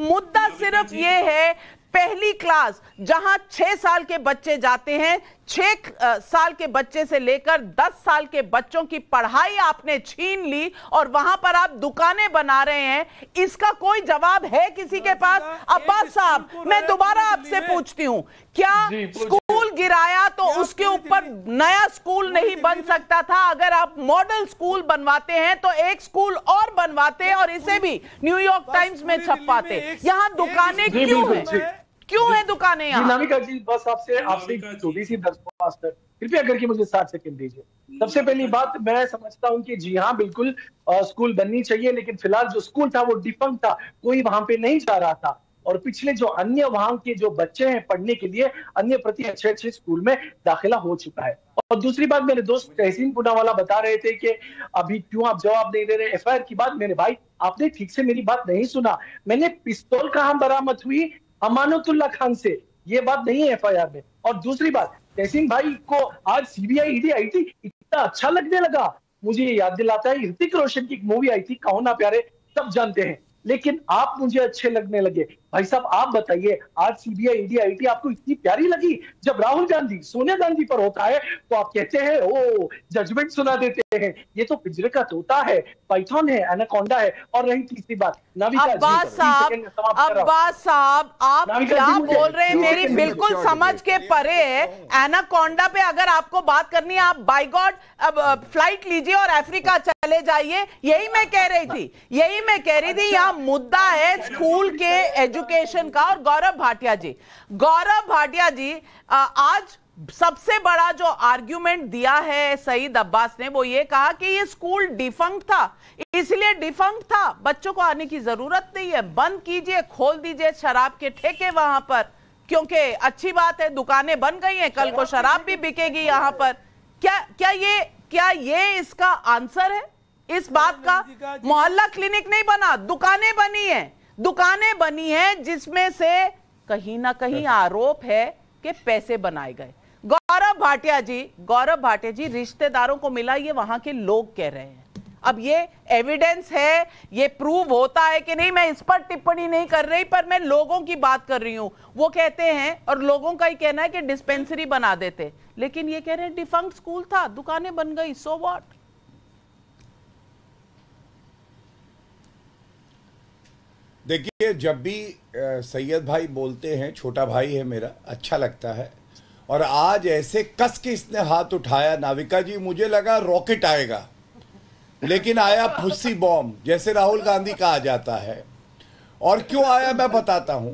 मुद्दा सिर्फ ये है पहली क्लास जहां छह साल के बच्चे जाते हैं छह साल के बच्चे से लेकर दस साल के बच्चों की पढ़ाई आपने छीन ली और वहां पर आप दुकानें बना रहे हैं इसका कोई जवाब है किसी के पास अब्बास साहब मैं दोबारा आपसे पूछती हूं क्या स्कूल गिराया तो उसके ऊपर नया स्कूल नहीं बन सकता था अगर आप मॉडल स्कूल बनवाते हैं तो एक स्कूल और बनवाते और इसे भी न्यूयॉर्क टाइम्स में छपवाते यहाँ दुकानें क्यों है क्यों है दुकानें यहाँ जी बस आपसे आपसे छोटी सी दरख्वास्त कृपया करके मुझे सात सेकंड दीजिए सबसे पहली बात मैं समझता हूँ कि जी हाँ बिल्कुल स्कूल बननी चाहिए लेकिन फिलहाल जो स्कूल था वो डिफंक था कोई वहां पे नहीं जा रहा था और पिछले जो अन्य वहां के जो बच्चे हैं पढ़ने के लिए अन्य प्रति अच्छे अच्छे स्कूल में दाखिला हो चुका है और दूसरी बात मेरे दोस्त तहसीन पूनावाला बता रहे थे कि अभी क्यों आप जवाब नहीं दे रहे एफ की बात मेरे भाई आपने ठीक से मेरी बात नहीं सुना मैंने पिस्तौल कहा बरामद हुई अमानतुल्ला खान से ये बात नहीं है एफ में और दूसरी बात तहसीन भाई को आज सीबीआई ईडी आई थी इतना अच्छा लगने लगा मुझे याद दिलाता है ऋतिक रोशन की एक मूवी आई थी कहो ना प्यारे सब जानते हैं लेकिन आप मुझे अच्छे लगने लगे भाई साहब आप बताइए आज सीबीआई इंडिया आईटी आपको इतनी प्यारी लगी जब राहुल गांधी सोनिया गांधी पर होता है तो आप कहते हैं ओ जजमेंट सुना देते हैं ये तो पिंजरे का तोता है पाइथन है एनाकोंडा है और रही तीसरी बात अब्बास साहब अब्बास साहब आप क्या बोल रहे हैं मेरी बिल्कुल समझ के परे है एनाकोंडा पे अगर आपको बात करनी है आप बाइगॉड अब फ्लाइट लीजिए और अफ्रीका चले जाइए यही मैं कह रही थी यही मैं कह रही थी अच्छा। यहाँ मुद्दा है स्कूल के एजुकेशन का और गौरव भाटिया जी गौरव भाटिया जी आज सबसे बड़ा जो आर्ग्यूमेंट दिया है सईद अब्बास ने वो ये कहा कि ये स्कूल डिफंक्ट था इसलिए डिफंक्ट था बच्चों को आने की जरूरत नहीं है बंद कीजिए खोल दीजिए शराब के ठेके वहां पर क्योंकि अच्छी बात है दुकानें बन गई हैं कल को शराब भी बिकेगी यहाँ पर क्या क्या ये क्या ये इसका आंसर है इस बात का मोहल्ला क्लिनिक नहीं बना दुकानें बनी है दुकानें बनी हैं जिसमें से कहीं ना कहीं अच्छा। आरोप है कि पैसे बनाए गए गौरव भाटिया जी गौरव भाटिया जी रिश्तेदारों को मिला ये वहां के लोग कह रहे हैं अब ये एविडेंस है ये प्रूव होता है कि नहीं मैं इस पर टिप्पणी नहीं कर रही पर मैं लोगों की बात कर रही हूं वो कहते हैं और लोगों का ही कहना है कि डिस्पेंसरी बना देते लेकिन ये कह रहे हैं डिफंक्ट स्कूल था दुकानें बन गई सो वॉट देखिए जब भी सैयद भाई बोलते हैं छोटा भाई है मेरा अच्छा लगता है और आज ऐसे कस के इसने हाथ उठाया नाविका जी मुझे लगा रॉकेट आएगा लेकिन आया फुस्सी बॉम्ब जैसे राहुल गांधी का आ जाता है और क्यों आया मैं बताता हूं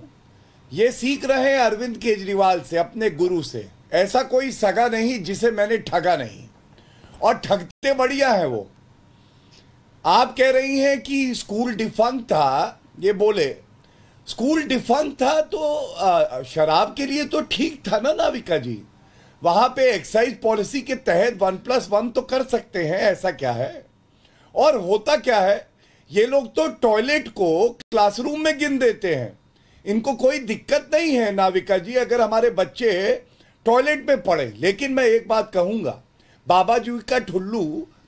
ये सीख रहे हैं अरविंद केजरीवाल से अपने गुरु से ऐसा कोई सगा नहीं जिसे मैंने ठगा नहीं और ठगते बढ़िया है वो आप कह रही हैं कि स्कूल डिफंक था ये बोले स्कूल डिफंक था तो शराब के लिए तो ठीक था ना नाविका जी वहां पे एक्साइज पॉलिसी के तहत वन प्लस वन तो कर सकते हैं ऐसा क्या है और होता क्या है ये लोग तो टॉयलेट को क्लासरूम में गिन देते हैं इनको कोई दिक्कत नहीं है नाविका जी अगर हमारे बच्चे टॉयलेट में पड़े लेकिन मैं एक बात कहूंगा बाबा जी का ठुल्लू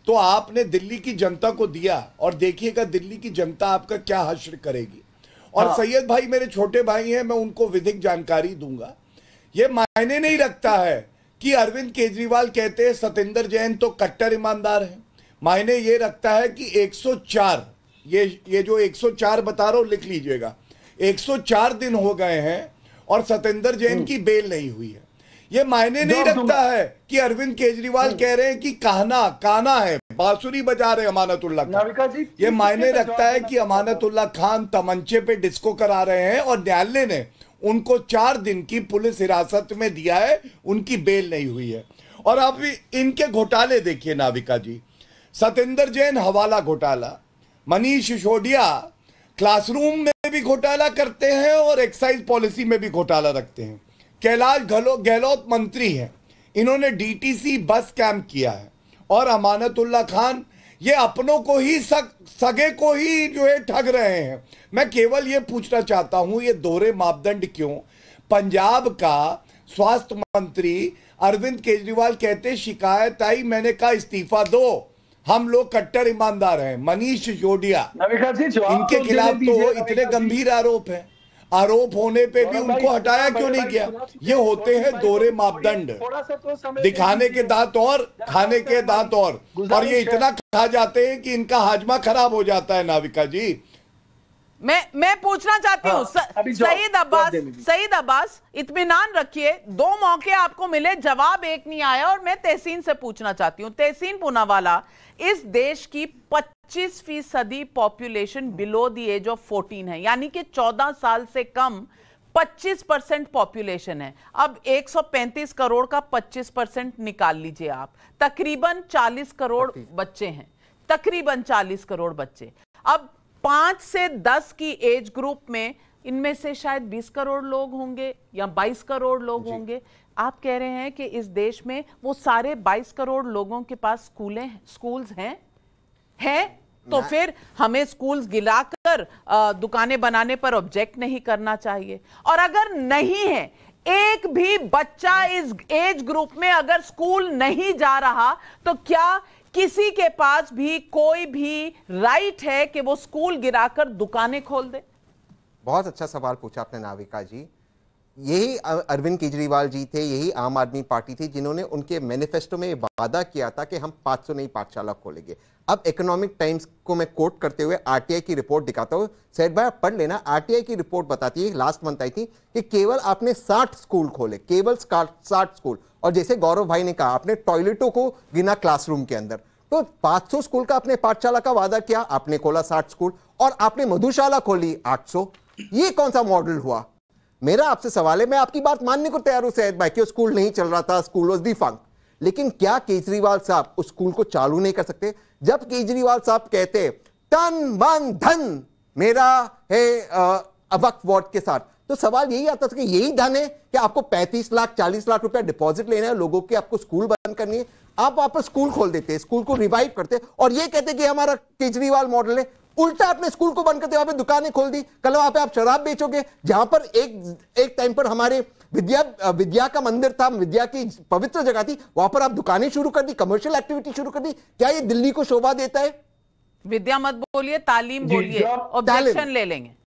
तो आपने दिल्ली की जनता को दिया और देखिएगा दिल्ली की जनता आपका क्या हश्र करेगी और हाँ। सैयद भाई मेरे छोटे भाई हैं मैं उनको विधिक जानकारी दूंगा ये मायने नहीं रखता है कि अरविंद केजरीवाल कहते हैं सतेंद्र जैन तो कट्टर ईमानदार है मायने ये रखता है कि 104 ये ये जो 104 बता रहा हूं लिख लीजिएगा 104 दिन हो गए हैं और सतेंद्र जैन हम्म। की बेल नहीं हुई है ये मायने नहीं रखता है कि अरविंद केजरीवाल हम्म। कह रहे हैं कि कहना काना है बांसुरी बजा रहे अमानतुल्ला खान ये मायने रखता है कि अमानतुल्ला खान तमंचे पे डिस्को करा रहे हैं और न्यायालय ने उनको चार दिन की पुलिस हिरासत में दिया है उनकी बेल नहीं हुई है और आप इनके घोटाले देखिए नाविका जी सतेंद्र जैन हवाला घोटाला मनीष सिसोदिया क्लासरूम में भी घोटाला करते हैं और एक्साइज पॉलिसी में भी घोटाला रखते हैं कैलाश गहलोत मंत्री हैं इन्होंने डीटीसी बस कैंप किया है और अमानतुल्ला खान ये अपनों को ही सग सगे को ही जो है ठग रहे हैं मैं केवल ये पूछना चाहता हूँ ये दोहरे मापदंड क्यों पंजाब का स्वास्थ्य मंत्री अरविंद केजरीवाल कहते शिकायत आई मैंने कहा इस्तीफा दो हम लोग कट्टर ईमानदार हैं मनीष जोडिया इनके तो खिलाफ तो इतने गंभीर आरोप हैं आरोप होने पे भी उनको हटाया क्यों नहीं किया ये होते हैं दोहरे मापदंड तो दिखाने के दांत और खाने के दांत और और ये इतना खा जाते हैं कि इनका हाजमा खराब हो जाता है नाविका जी मैं मैं पूछना चाहती हूँ हाँ, सईद अब्बास सईद अब्बास इतमान रखिए दो मौके आपको मिले जवाब एक नहीं आया और मैं तहसीन से पूछना चाहती हूँ तहसीन पूनावाला इस देश की पच्चीस फीसदी population below the age of 14 है यानी कि 14 साल से कम 25 परसेंट पॉपुलेशन है अब 135 करोड़ का 25 परसेंट निकाल लीजिए आप तकरीबन 40 करोड़ बच्चे हैं तकरीबन 40 करोड़ बच्चे अब 5 से 10 की एज ग्रुप में इनमें से शायद 20 करोड़ लोग होंगे या 22 करोड़ लोग होंगे आप कह रहे हैं कि इस देश में वो सारे 22 करोड़ लोगों के पास स्कूलें स्कूल्स हैं है तो फिर हमें स्कूल्स गिलाकर दुकानें बनाने पर ऑब्जेक्ट नहीं करना चाहिए और अगर नहीं है एक भी बच्चा इस एज ग्रुप में अगर स्कूल नहीं जा रहा तो क्या किसी के पास भी कोई भी राइट है कि वो स्कूल गिराकर दुकानें खोल दे बहुत अच्छा सवाल पूछा आपने नाविका जी यही अरविंद केजरीवाल जी थे यही आम आदमी पार्टी थी जिन्होंने उनके मैनिफेस्टो में वादा किया था कि हम 500 नई पाठशाला खोलेंगे अब इकोनॉमिक टाइम्स को मैं कोट करते हुए आरटीआई की रिपोर्ट दिखाता हूँ सैद भाई आप पढ़ लेना आरटीआई की रिपोर्ट बताती है लास्ट मंथ आई थी कि केवल आपने 60 स्कूल खोले केवल साठ स्कूल और जैसे गौरव भाई ने कहा आपने टॉयलेटों को गिना क्लासरूम के अंदर तो 500 स्कूल का आपने पाठशाला का वादा किया आपने खोला 60 स्कूल और आपने मधुशाला खोली 800 ये कौन सा मॉडल हुआ मेरा आपसे सवाल है मैं आपकी बात मानने को तैयार हूं सैद भाई कि स्कूल नहीं चल रहा था स्कूल वॉज दी फंक लेकिन क्या केजरीवाल साहब उस स्कूल को चालू नहीं कर सकते जब केजरीवाल साहब कहते तन मन धन मेरा है अबक वार्ड के साथ तो सवाल यही आता था कि यही धन है कि आपको 35 लाख 40 लाख रुपया डिपॉजिट लेना है लोगों की आपको स्कूल बंद करनी है आप वापस स्कूल खोल देते स्कूल को रिवाइव करते और ये कहते कि हमारा केजरीवाल मॉडल है उल्टा आपने स्कूल को बंद करते वहां पे दुकानें खोल दी कल वहां पे आप शराब बेचोगे जहां पर एक एक टाइम पर हमारे विद्या विद्या का मंदिर था विद्या की पवित्र जगह थी वहां पर आप दुकानें शुरू कर दी कमर्शियल एक्टिविटी शुरू कर दी क्या ये दिल्ली को शोभा देता है विद्या मत बोलिए तालीम बोलिए ऑब्जेक्शन ले लेंगे